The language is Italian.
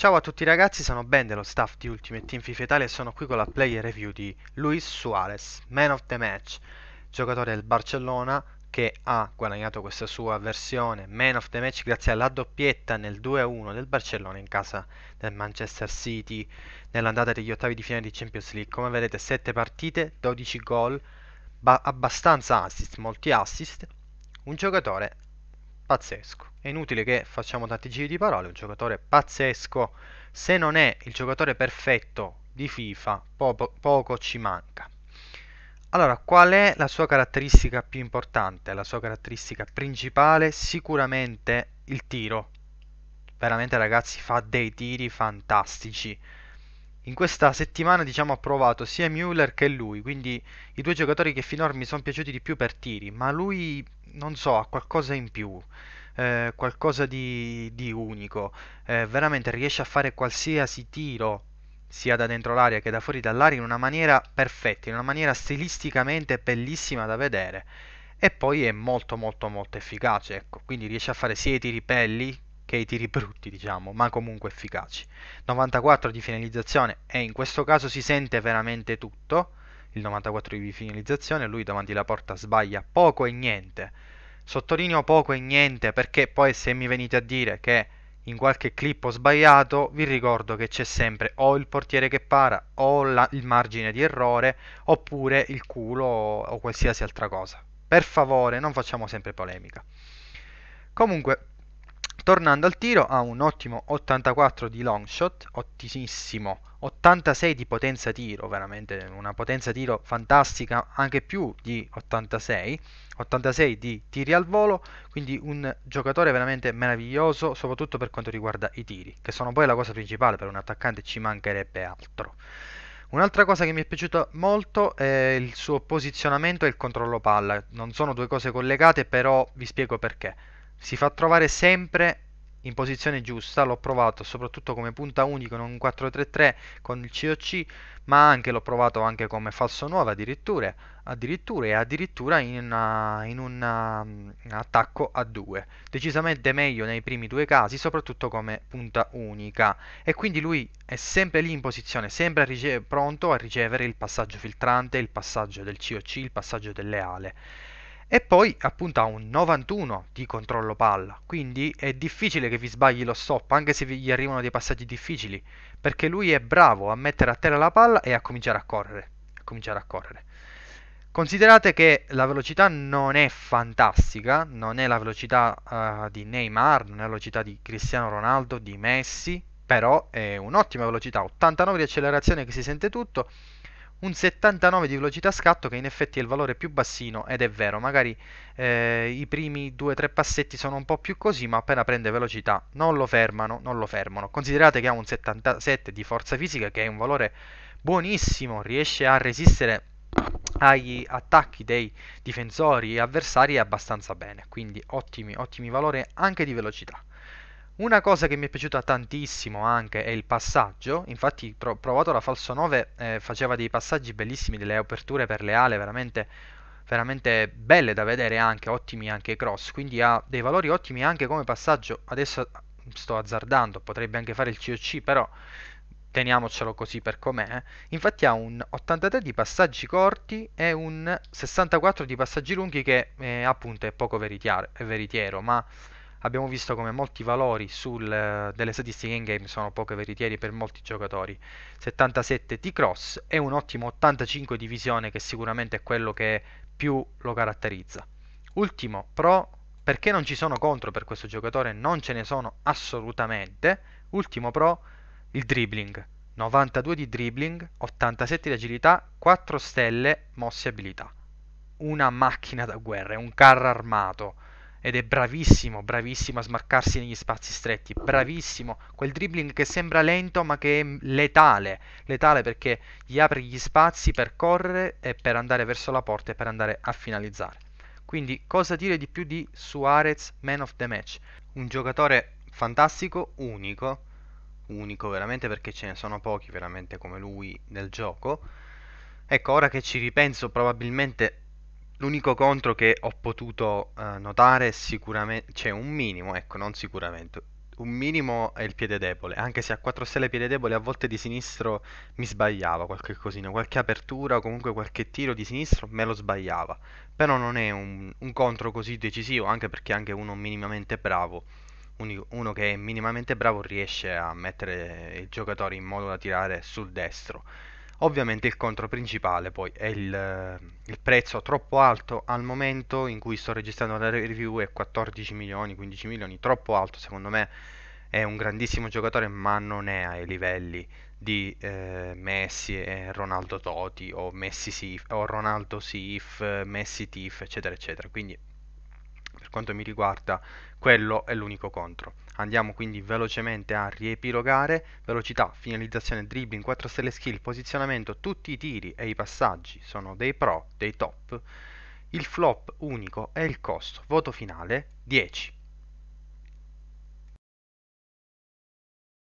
Ciao a tutti ragazzi, sono Ben dello staff di Ultimate Team FIFA Italia e sono qui con la player review di Luis Suarez, man of the match, giocatore del Barcellona che ha guadagnato questa sua versione man of the match grazie alla doppietta nel 2-1 del Barcellona in casa del Manchester City nell'andata degli ottavi di finale di Champions League. Come vedete 7 partite, 12 gol, abbastanza assist, molti assist, un giocatore pazzesco. È inutile che facciamo tanti giri di parole, un giocatore pazzesco, se non è il giocatore perfetto di FIFA, po- poco ci manca. Allora, qual è la sua caratteristica più importante? La sua caratteristica principale? Sicuramente il tiro. Veramente ragazzi fa dei tiri fantastici in questa settimana diciamo, ha provato sia Müller che lui, quindi i due giocatori che finora mi sono piaciuti di più per tiri, ma lui non so, ha qualcosa in più, eh, qualcosa di, di unico, eh, veramente riesce a fare qualsiasi tiro sia da dentro l'area che da fuori dall'aria, in una maniera perfetta, in una maniera stilisticamente bellissima da vedere e poi è molto molto molto efficace, ecco. quindi riesce a fare sia i tiri pelli che i tiri brutti, diciamo, ma comunque efficaci. 94 di finalizzazione e in questo caso si sente veramente tutto. Il 94 di finalizzazione, lui davanti alla porta sbaglia poco e niente. Sottolineo poco e niente perché poi se mi venite a dire che in qualche clip ho sbagliato, vi ricordo che c'è sempre o il portiere che para, o la, il margine di errore, oppure il culo o, o qualsiasi altra cosa. Per favore, non facciamo sempre polemica. Comunque, Tornando al tiro ha un ottimo 84 di long shot, ottimissimo 86 di potenza tiro, veramente una potenza tiro fantastica, anche più di 86, 86 di tiri al volo, quindi un giocatore veramente meraviglioso, soprattutto per quanto riguarda i tiri, che sono poi la cosa principale per un attaccante, ci mancherebbe altro. Un'altra cosa che mi è piaciuta molto è il suo posizionamento e il controllo palla, non sono due cose collegate, però vi spiego perché si fa trovare sempre in posizione giusta, l'ho provato soprattutto come punta unico in un 4-3-3 con il COC, ma anche l'ho provato anche come falso 9 addirittura, addirittura e addirittura in, una, in una, un mm, attacco a 2. Decisamente meglio nei primi due casi, soprattutto come punta unica. E quindi lui è sempre lì in posizione, sempre a pronto a ricevere il passaggio filtrante, il passaggio del COC, il passaggio delle leale e poi appunto ha un 91 di controllo palla, quindi è difficile che vi sbagli lo stop, anche se gli arrivano dei passaggi difficili, perché lui è bravo a mettere a terra la palla e a cominciare a correre. A cominciare a correre. Considerate che la velocità non è fantastica, non è la velocità uh, di Neymar, non è la velocità di Cristiano Ronaldo, di Messi, però è un'ottima velocità, 89 di accelerazione che si sente tutto un 79 di velocità scatto che in effetti è il valore più bassino ed è vero, magari eh, i primi 2-3 passetti sono un po' più così, ma appena prende velocità non lo fermano, non lo fermano. Considerate che ha un 77 di forza fisica che è un valore buonissimo, riesce a resistere agli attacchi dei difensori e avversari abbastanza bene, quindi ottimi, ottimi valori anche di velocità. Una cosa che mi è piaciuta tantissimo anche è il passaggio, infatti pro- provato la Falso 9 eh, faceva dei passaggi bellissimi, delle aperture per le ale veramente, veramente belle da vedere anche, ottimi anche i cross, quindi ha dei valori ottimi anche come passaggio, adesso sto azzardando, potrebbe anche fare il COC però teniamocelo così per com'è, eh. infatti ha un 83 di passaggi corti e un 64 di passaggi lunghi che eh, appunto è poco veritiero, è veritiero ma abbiamo visto come molti valori sul, eh, delle statistiche in game sono poco veritieri per molti giocatori. 77 di cross e un ottimo 85 di visione che sicuramente è quello che più lo caratterizza. Ultimo pro, perché non ci sono contro per questo giocatore? Non ce ne sono assolutamente. Ultimo pro, il dribbling. 92 di dribbling, 87 di agilità, 4 stelle mosse abilità. Una macchina da guerra, un carro armato ed è bravissimo, bravissimo a smarcarsi negli spazi stretti, bravissimo, quel dribbling che sembra lento ma che è letale, letale perché gli apre gli spazi per correre e per andare verso la porta e per andare a finalizzare. Quindi cosa dire di più di Suarez, man of the match? Un giocatore fantastico, unico, unico veramente perché ce ne sono pochi veramente come lui nel gioco. Ecco, ora che ci ripenso probabilmente L'unico contro che ho potuto eh, notare è sicuramente, cioè un minimo, ecco, non sicuramente, un minimo è il piede debole, anche se a 4 stelle piede debole a volte di sinistro mi sbagliava qualche cosino, qualche apertura o comunque qualche tiro di sinistro me lo sbagliava, però non è un, un contro così decisivo, anche perché anche uno minimamente bravo, uno che è minimamente bravo riesce a mettere il giocatore in modo da tirare sul destro Ovviamente il contro principale poi è il, eh, il, prezzo troppo alto al momento in cui sto registrando la review è 14 milioni, 15 milioni, troppo alto secondo me è un grandissimo giocatore ma non è ai livelli di eh, Messi e Ronaldo Toti o, Messi Sif, o Ronaldo Sif, Messi Tif eccetera eccetera quindi per quanto mi riguarda quello è l'unico contro. Andiamo quindi velocemente a riepilogare, velocità, finalizzazione, dribbling, 4 stelle skill, posizionamento, tutti i tiri e i passaggi sono dei pro, dei top, il flop unico è il costo, voto finale 10.